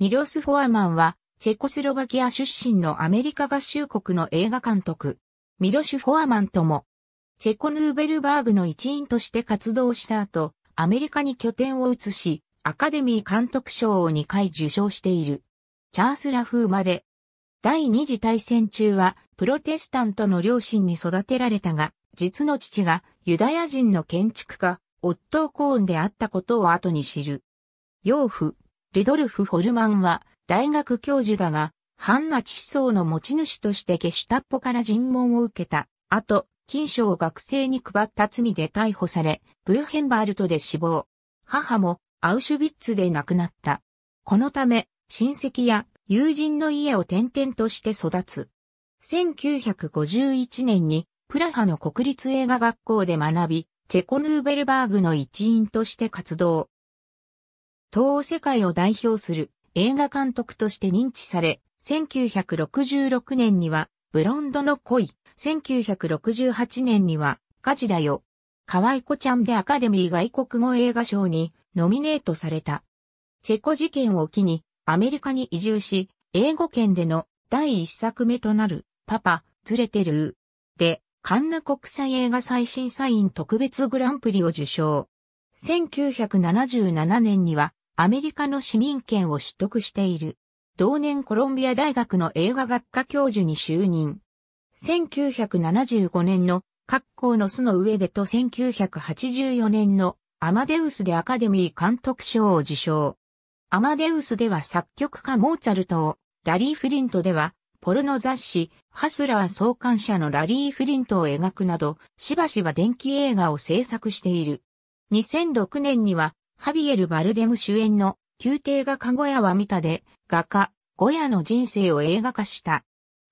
ミロス・フォアマンは、チェコスロバキア出身のアメリカ合衆国の映画監督、ミロシュ・フォアマンとも、チェコヌーベルバーグの一員として活動した後、アメリカに拠点を移し、アカデミー監督賞を2回受賞している。チャースラフ生まれ。第二次大戦中は、プロテスタントの両親に育てられたが、実の父がユダヤ人の建築家、オットー・コーンであったことを後に知る。養父、ルドルフ・ホルマンは大学教授だが、ハンナチ思想の持ち主としてゲシュタッポから尋問を受けた。後、金賞を学生に配った罪で逮捕され、ブーヘンバルトで死亡。母もアウシュビッツで亡くなった。このため、親戚や友人の家を転々として育つ。1951年にプラハの国立映画学校で学び、チェコヌーベルバーグの一員として活動。東欧世界を代表する映画監督として認知され、1966年には、ブロンドの恋、1968年には、火事だよ。河合子ちゃんでアカデミー外国語映画賞にノミネートされた。チェコ事件を機にアメリカに移住し、英語圏での第一作目となるパパ、ズレてるーで、カンヌ国際映画最新サイン特別グランプリを受賞。1977年にはアメリカの市民権を取得している。同年コロンビア大学の映画学科教授に就任。1975年の各校の巣の上でと1984年のアマデウスでアカデミー監督賞を受賞。アマデウスでは作曲家モーツァルトを、ラリー・フリントでは、ポルノ雑誌、ハスラー創刊者のラリー・フリントを描くなど、しばしば電気映画を制作している。2006年には、ハビエル・バルデム主演の宮廷画家ゴヤは見たで、画家、ゴヤの人生を映画化した。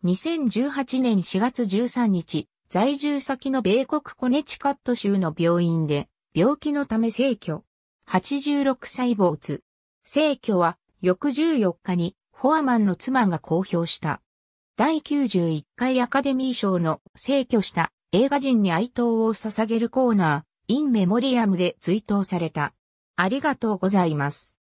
2018年4月13日、在住先の米国コネチカット州の病院で、病気のため逝去。86歳没。逝去は、翌14日に、フォアマンの妻が公表した。第91回アカデミー賞の逝去した映画人に哀悼を捧げるコーナー、インメモリアムで追悼された。ありがとうございます。